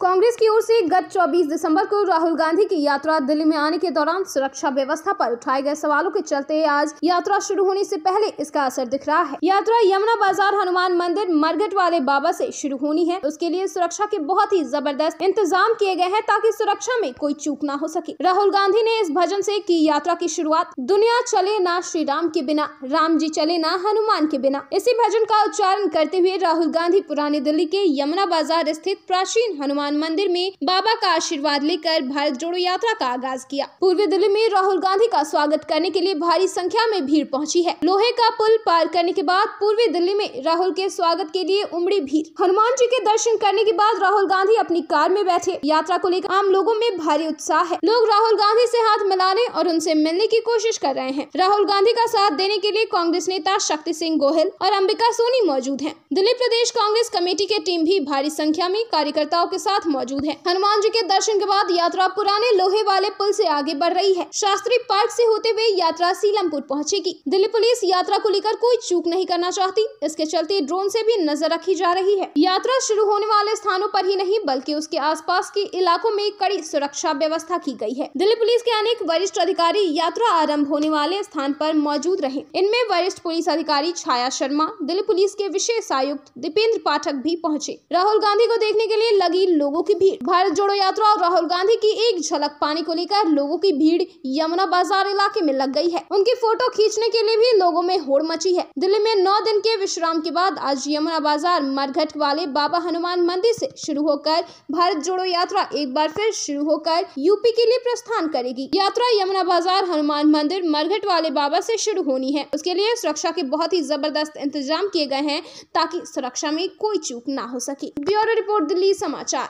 कांग्रेस की ओर से गत 24 दिसंबर को राहुल गांधी की यात्रा दिल्ली में आने के दौरान सुरक्षा व्यवस्था पर उठाए गए सवालों के चलते आज यात्रा शुरू होने से पहले इसका असर दिख रहा है यात्रा यमुना बाजार हनुमान मंदिर मरगट वाले बाबा से शुरू होनी है उसके लिए सुरक्षा के बहुत ही जबरदस्त इंतजाम किए गए हैं ताकि सुरक्षा में कोई चूक न हो सके राहुल गांधी ने इस भजन ऐसी की यात्रा की शुरुआत दुनिया चले न श्री राम के बिना राम जी चले न हनुमान के बिना इसी भजन का उच्चारण करते हुए राहुल गांधी पुरानी दिल्ली के यमुना बाजार स्थित प्राचीन हनुमान हनुमान मंदिर में बाबा का आशीर्वाद लेकर भारत जोड़ो यात्रा का आगाज किया पूर्वी दिल्ली में राहुल गांधी का स्वागत करने के लिए भारी संख्या में भीड़ पहुंची है लोहे का पुल पार करने के बाद पूर्वी दिल्ली में राहुल के स्वागत के लिए उमड़ी भीड़ हनुमान जी के दर्शन करने के बाद राहुल गांधी अपनी कार में बैठे यात्रा को लेकर आम लोगों में भारी उत्साह है लोग राहुल गांधी ऐसी हाथ मिलाने और उनसे मिलने की कोशिश कर रहे हैं राहुल गांधी का साथ देने के लिए कांग्रेस नेता शक्ति सिंह गोहिल और अंबिका सोनी मौजूद है दिल्ली प्रदेश कांग्रेस कमेटी के टीम भी भारी संख्या में कार्यकर्ताओं के साथ साथ मौजूद है हनुमान जी के दर्शन के बाद यात्रा पुराने लोहे वाले पुल से आगे बढ़ रही है शास्त्री पार्क से होते हुए यात्रा सीलमपुर पहुंचेगी दिल्ली पुलिस यात्रा को लेकर कोई चूक नहीं करना चाहती इसके चलते ड्रोन से भी नजर रखी जा रही है यात्रा शुरू होने वाले स्थानों पर ही नहीं बल्कि उसके आसपास के इलाकों में कड़ी सुरक्षा व्यवस्था की गयी है दिल्ली पुलिस के अनेक वरिष्ठ अधिकारी यात्रा आरम्भ होने वाले स्थान आरोप मौजूद रहे इनमें वरिष्ठ पुलिस अधिकारी छाया शर्मा दिल्ली पुलिस के विशेष आयुक्त दीपेंद्र पाठक भी पहुंचे राहुल गांधी को देखने के लिए लगी लोगों की भीड़ भारत जोड़ो यात्रा और राहुल गांधी की एक झलक पाने को लेकर लोगों की भीड़ यमुना बाजार इलाके में लग गई है उनकी फोटो खींचने के लिए भी लोगों में होड़ मची है दिल्ली में नौ दिन के विश्राम के बाद आज यमुना बाजार मरघट वाले बाबा हनुमान मंदिर ऐसी शुरू होकर भारत जोड़ो यात्रा एक बार फिर शुरू होकर यूपी के लिए प्रस्थान करेगी यात्रा यमुना बाजार हनुमान मंदिर मरघट वाले बाबा ऐसी शुरू होनी है उसके लिए सुरक्षा के बहुत ही जबरदस्त इंतजाम किए गए हैं ताकि सुरक्षा में कोई चूक ना हो सके ब्यूरो रिपोर्ट दिल्ली समाचार